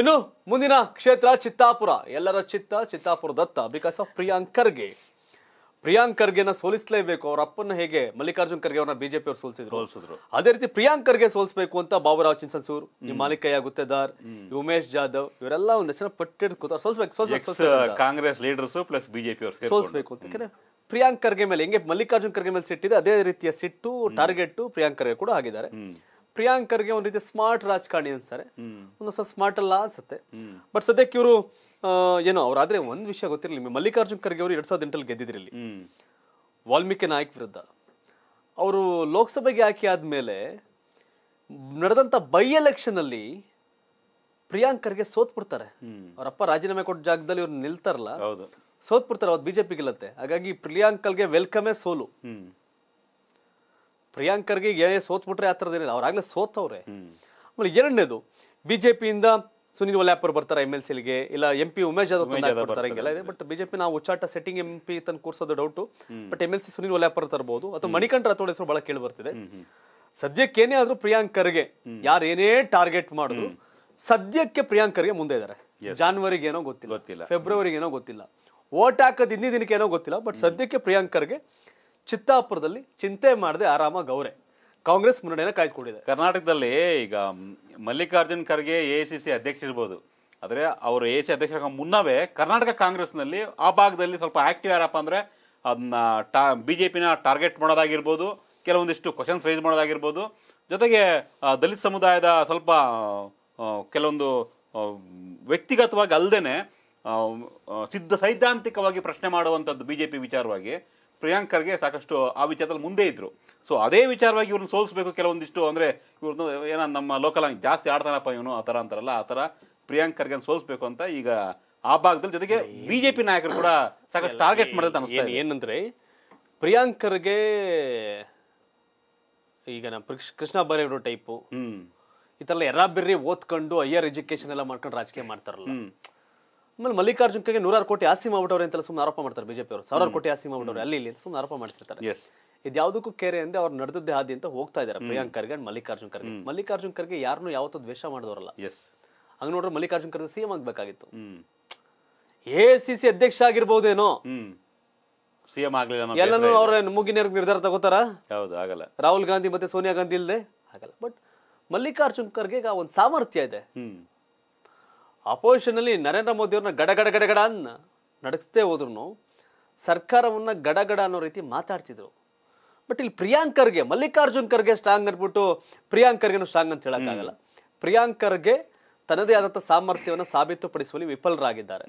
ಇನ್ನು ಮುಂದಿನ ಕ್ಷೇತ್ರ ಚಿತ್ತಾಪುರ ಎಲ್ಲರ ಚಿತ್ತ ಚಿತ್ತಾಪುರ ದತ್ತ ಬಿಕಾಸ್ ಆಫ್ ಪ್ರಿಯಾಂಕ್ ಖರ್ಗೆ ಪ್ರಿಯಾಂಕ್ ಖರ್ಗೆನ ಸೋಲಿಸಲೇಬೇಕು ಅವ್ರ ಅಪ್ಪನ ಹೇಗೆ ಮಲ್ಲಿಕಾರ್ಜುನ್ ಖರ್ಗೆ ಅವ್ರನ್ನ ಬಿಜೆಪಿ ಅವರು ಸೋಲಿಸಿದ್ರು ಸೋಲಿಸಿದ್ರು ಅದೇ ರೀತಿ ಪ್ರಿಯಾಂಕ್ ಖರ್ಗೆ ಸೋಲಿಸಬೇಕು ಅಂತ ಬಾಬುರಾವ್ ಚಿನ್ಸನ್ಸೂರ್ ಈ ಮಾಲಿಕಯ್ಯ ಗುತ್ತೇದಾರ್ ಉಮೇಶ್ ಜಾಧವ್ ಇವರೆಲ್ಲ ಒಂದಷ್ಟು ಜನ ಪಟ್ಟಿಡ್ ಕೂತ ಕಾಂಗ್ರೆಸ್ ಲೀಡರ್ಸ್ ಪ್ಲಸ್ ಬಿಜೆಪಿ ಅವರು ಸೋಲ್ಸ್ಬೇಕು ಅಂತ ಪ್ರಿಯಾಂಕ್ ಖರ್ಗೆ ಮೇಲೆ ಹೆಂಗೆ ಮಲ್ಲಿಕಾರ್ಜುನ್ ಖರ್ಗೆ ಮೇಲೆ ಸಿಟ್ಟಿದೆ ಅದೇ ರೀತಿಯ ಸಿಟ್ಟು ಟಾರ್ಗೆಟ್ ಪ್ರಿಯಾಂಕ್ ಖರ್ಗೆ ಕೂಡ ಆಗಿದ್ದಾರೆ ಪ್ರಿಯಾಂಕರ್ಗೆ ಒಂದ್ ರೀತಿ ಸ್ಮಾರ್ಟ್ ರಾಜಕಾರಣಿ ಅನ್ಸ್ತಾರೆ ಒಂದು ಸ್ಮಾರ್ಟ್ ಅಲ್ಲ ಅನ್ಸುತ್ತೆ ಬಟ್ ಸದ್ಯಕ್ಕೆ ಇವರು ಏನೋ ಅವ್ರು ಆದ್ರೆ ಒಂದ್ ವಿಷಯ ಗೊತ್ತಿರಲಿ ಮಲ್ಲಿಕಾರ್ಜುನ್ ಖರ್ಗೆ ಅವರು ಎರಡ್ ಸಾವಿರದ ಎಂಟಲ್ಲಿ ಗೆದ್ದಿದ್ರು ವಾಲ್ಮೀಕಿ ನಾಯಕ್ ವಿರುದ್ಧ ಅವರು ಲೋಕಸಭೆಗೆ ಆಯ್ಕೆ ಆದ್ಮೇಲೆ ನಡೆದಂತ ಬೈ ಎಲೆಕ್ಷನ್ ಅಲ್ಲಿ ಪ್ರಿಯಾಂಕರ್ಗೆ ಸೋತ್ ಬಿಡ್ತಾರೆ ಅವರಪ್ಪ ರಾಜೀನಾಮೆ ಕೊಟ್ಟ ಜಾಗದಲ್ಲಿ ಇವ್ರು ನಿಲ್ತಾರಲ್ಲ ಸೋತ್ ಬಿಡ್ತಾರೆ ಅವ್ರು ಬಿಜೆಪಿ ಗೆಲ್ಲತ್ತೆ ಹಾಗಾಗಿ ಪ್ರಿಯಾಂಕಲ್ಗೆ ವೆಲ್ಕಮೇ ಸೋಲು ಪ್ರಿಯಾಂಕರ್ಗೆ ಏನೇ ಸೋತ್ಬಿಟ್ರೆ ಆ ಥರದೇನಿಲ್ಲ ಅವ್ರಾಗಲೇ ಸೋತವ್ರೆ ಆಮೇಲೆ ಎರಡನೇದು ಬಿ ಜೆ ಪಿಯಿಂದ ಸುನಿಲ್ ವಲ್ಯಾಪರ್ ಬರ್ತಾರೆ ಎಮ್ ಎಲ್ ಗೆ ಇಲ್ಲ ಎಂ ಪಿ ಉಮೇಶ್ ಯಾದವ್ ಬರ್ತಾರೆ ಇದೆ ಬಟ್ ಬಿಜೆಪಿ ನಾವು ಉಚ್ಚಾಟ ಸೆಟ್ಟಿಂಗ್ ಎಂ ಪಿ ತನ್ನ ಕೂರಿಸೋದು doubt but M L C Sunil Valyapur ತರಬಹುದು ಅಥವಾ ಮಣಿಕಂಠ ರಾಥೋಡ್ ಹೆಸರು ಬಹಳ ಕೇಳಿ ಬರ್ತಿದೆ ಸದ್ಯಕ್ಕೆ ಏನೇ ಆದ್ರೂ ಪ್ರಿಯಾಂಕರ್ಗೆ ಯಾರೇನೇ ಟಾರ್ಗೆಟ್ ಮಾಡುದು ಸದ್ಯಕ್ಕೆ ಪ್ರಿಯಾಂಕರ್ಗೆ ಮುಂದೆ ಇದ್ದಾರೆ ಜಾನ್ವರಿಗೆ ಏನೋ ಗೊತ್ತಿಲ್ಲ ಗೊತ್ತಿಲ್ಲ ಫೆಬ್ರವರಿಗೆ ಏನೋ ಗೊತ್ತಿಲ್ಲ ಓಟ್ ಹಾಕೋದು ಹಿಂದಿನ ದಿನಕ್ಕೆ ಏನೋ ಗೊತ್ತಿಲ್ಲ ಬಟ್ ಸದ್ಯಕ್ಕೆ ಪ್ರಿಯಾಂಕರ್ಗೆ ಚಿತ್ತಾಪುರದಲ್ಲಿ ಚಿಂತೆ ಮಾಡದೆ ಆರಾಮ ಗೌರೆ ಕಾಂಗ್ರೆಸ್ ಮುನ್ನಡೆಯನ್ನು ಕಾಯ್ದುಕೊಂಡಿದೆ ಕರ್ನಾಟಕದಲ್ಲಿ ಈಗ Mallikarjun Kharge A C C ಅಧ್ಯಕ್ಷ ಇರ್ಬೋದು ಆದರೆ ಅವರು ಎ ಸಿ ಅಧ್ಯಕ್ಷರಾಗ ಮುನ್ನವೇ ಕರ್ನಾಟಕ ಕಾಂಗ್ರೆಸ್ನಲ್ಲಿ ಆ ಭಾಗದಲ್ಲಿ ಸ್ವಲ್ಪ ಆಕ್ಟಿವ್ ಯಾರಪ್ಪ ಅಂದರೆ ಅದನ್ನ ಟಾ ಬಿ ಜೆ ಪಿನ ಟಾರ್ಗೆಟ್ ಮಾಡೋದಾಗಿರ್ಬೋದು ಕೆಲವೊಂದಿಷ್ಟು ಕ್ವಶನ್ಸ್ ರೈಸ್ ಮಾಡೋದಾಗಿರ್ಬೋದು ಜೊತೆಗೆ ದಲಿತ ಸಮುದಾಯದ ಸ್ವಲ್ಪ ಕೆಲವೊಂದು ವ್ಯಕ್ತಿಗತವಾಗಿ ಅಲ್ಲದೇ ಸಿದ್ಧ ಸೈದ್ಧಾಂತಿಕವಾಗಿ ಪ್ರಶ್ನೆ ಮಾಡುವಂಥದ್ದು ಬಿ ಜೆ ಪಿ ವಿಚಾರವಾಗಿ ಪ್ರಿಯಾಂಕರ್ಗೆ ಸಾಕಷ್ಟು ಆ ವಿಚಾರದಲ್ಲಿ ಮುಂದೆ ಇದ್ರು ಸೊ ಅದೇ ವಿಚಾರವಾಗಿ ಇವ್ರನ್ನ ಸೋಲಿಸಬೇಕು ಕೆಲವೊಂದಿಷ್ಟು ಅಂದ್ರೆ ಇವ್ರನ್ನ ಏನ ನಮ್ಮ ಲೋಕಲ್ ಆಗಿ ಜಾಸ್ತಿ ಆಡ್ತಾನಪ್ಪ ಇವನು ಆ ಥರ ಅಂತಾರಲ್ಲ ಆ ಥರ ಪ್ರಿಯಾಂಕರ್ಗೆ ಸೋಲ್ಸ್ಬೇಕು ಅಂತ ಈಗ ಆ ಭಾಗದಲ್ಲಿ ಜೊತೆಗೆ ಬಿಜೆಪಿ ನಾಯಕರು ಕೂಡ ಸಾಕಷ್ಟು ಟಾರ್ಗೆಟ್ ಮಾಡಿದ ಅನಿಸ್ತದೆ ಏನಂದ್ರೆ ಪ್ರಿಯಾಂಕರ್ಗೆ ಈಗ ನಮ್ಮ ಕೃಷ್ಣ ಬೈರೇಗೌಡ ಟೈಪು ಈ ಥರ ಎಲ್ಲ ಓದ್ಕೊಂಡು ಹೈಯರ್ ಎಜುಕೇಶನ್ ಎಲ್ಲ ಮಾಡ್ಕೊಂಡು ರಾಜಕೀಯ ಮಾಡ್ತಾರಲ್ಲ ಆಮೇಲೆ ಮಲ್ಲಿಕಾರ್ಜುನ್ ಖರ್ಗೆ ನೂರಾರು ಕೋಟಿ ಆಸ್ತಿ ಮಾಡ್ಬಿಟ್ಟವ್ರೆ ಅಂತೆಲ್ಲ ಸುಮ್ಮನೆ ಆರೋಪ ಮಾಡ್ತಾರೆ ಬಿಜೆಪಿ ಅವರು ಸಾವಿರಾರು ಕೋಟಿ ಆಸ್ತಿ ಮಾಡ್ಬಿಟ್ಟವ್ರೆ ಅಲ್ಲಿ ಇಲ್ಲಿ ಸುಮ್ಮನೆ ಆರೋಪ ಮಾಡ್ತಿರ್ತಾರೆ ಇದ್ಯಾವುದಕ್ಕೂ ಕೆರೆ ಅಂದ್ರೆ ಅವ್ರು ನಡೆದದ್ದೇ ಹಾದಿ ಅಂತ ಹೋಗ್ತಾ ಇದ್ದಾರೆ ಪ್ರಿಯಾಂಕ್ ಖರ್ಗೆ ಅಂಡ್ ಮಲ್ಲಿಕಾರ್ಜುನ್ ಖರ್ಗೆ ಮಲ್ಲಿಕಾರ್ಜುನ್ ಖರ್ಗೆ ಯಾರನ್ನೂ ಯಾವತ್ತೂ ದ್ವೇಷ ಮಾಡಿದವರಲ್ಲ ಹಂಗ ನೋಡ್ರೆ ಮಲ್ಲಿಕಾರ್ಜುನ್ ಖರ್ಗೆ ಸಿಎಂ ಆಗ್ಬೇಕಾಗಿತ್ತು ಎ ಸಿ ಸಿ ಅಧ್ಯಕ್ಷ ಆಗಿರ್ಬಹುದೇನೋ ಸಿಎಂ ಆಗ್ಲಿಲ್ಲ ಎಲ್ಲನೂ ಅವ್ರ ಮುಗಿನ ನಿರ್ಧಾರ ತಗೋತಾರ ಹೌದು ಆಗಲ್ಲ ರಾಹುಲ್ ಗಾಂಧಿ ಮತ್ತೆ ಸೋನಿಯಾ ಗಾಂಧಿ ಇಲ್ಲದೆ ಆಗಲ್ಲ ಬಟ್ ಮಲ್ಲಿಕಾರ್ಜುನ್ ಖರ್ಗೆ ಒಂದು ಸಾಮರ್ಥ್ಯ ಇದೆ ಅಪೋಸಿಷನಲ್ಲಿ ನರೇಂದ್ರ ಮೋದಿಯವ್ರನ್ನ ಗಡಗಡ ಗಡಗಡ ಅನ್ನ ನಡೆಸ್ತೇ ಹೋದ್ರು ಸರ್ಕಾರವನ್ನು ಗಡಗಡ ಅನ್ನೋ ರೀತಿ ಮಾತಾಡ್ತಿದ್ರು ಬಟ್ ಇಲ್ಲಿ ಪ್ರಿಯಾಂಕ್ ಖರ್ಗೆ ಮಲ್ಲಿಕಾರ್ಜುನ್ ಖರ್ಗೆ ಸ್ಟ್ರಾಂಗ್ ಅಂದ್ಬಿಟ್ಟು ಪ್ರಿಯಾಂಕ್ ಖರ್ಗೆನು ಸ್ಟ್ರಾಂಗ್ ಅಂತ ಹೇಳಕ್ಕಾಗಲ್ಲ ಪ್ರಿಯಾಂಕ್ ಖರ್ಗೆ ತನ್ನದೇ ಆದಂಥ ಸಾಮರ್ಥ್ಯವನ್ನು ಸಾಬೀತುಪಡಿಸುವಲ್ಲಿ ವಿಫಲರಾಗಿದ್ದಾರೆ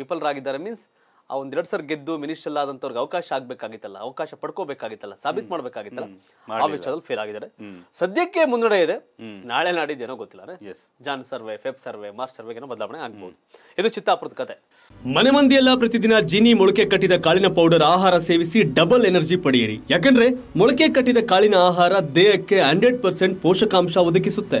ವಿಫಲರಾಗಿದ್ದಾರೆ ಮೀನ್ಸ್ ಆ ಒಂದ್ ಎರಡ್ ಸರ್ ಗೆದ್ದು ಮಿನಿಸ್ಟರ್ ಆದಂತವ್ರಿಗೆ ಅವಕಾಶ ಆಗ್ಬೇಕಾಗಿತ್ತಲ್ಲ ಅವಕಾಶ ಪಡ್ಕೋಬೇಕಾಗಿತ್ತಲ್ಲ ಸಾಬೀತ್ ಮಾಡ್ಬೇಕಾಗಿತ್ತಲ್ಲ ಆ ವಿಚಾರದಲ್ಲಿ ಫೇಲ್ ಆಗಿದ್ದಾರೆ ಸದ್ಯಕ್ಕೆ ಮುನ್ನಡೆ ಇದೆ ನಾಳೆ ನಾಡಿದ್ದೇನೋ ಗೊತ್ತಿಲ್ಲ Jan survey Feb survey March ಸರ್ವೆಗೇನೋ ಬದಲಾವಣೆ ಆಗ್ಬಹುದು ಇದು ಚಿತ್ತಾಪುರದ ಕತೆ ಮನೆ ಮಂದಿಯೆಲ್ಲ ಪ್ರತಿದಿನ ಜಿನಿ ಮೊಳಕೆ ಕಟ್ಟಿದ ಕಾಳಿನ ಪೌಡರ್ ಆಹಾರ ಸೇವಿಸಿ ಡಬಲ್ ಎನರ್ಜಿ ಪಡೆಯಿರಿ ಯಾಕಂದ್ರೆ ಮೊಳಕೆ ಕಟ್ಟಿದ ಕಾಳಿನ ಆಹಾರ ದೇಹಕ್ಕೆ ಹಂಡ್ರೆಡ್ ಪರ್ಸೆಂಟ್ ಪೋಷಕಾಂಶ ಒದಗಿಸುತ್ತೆ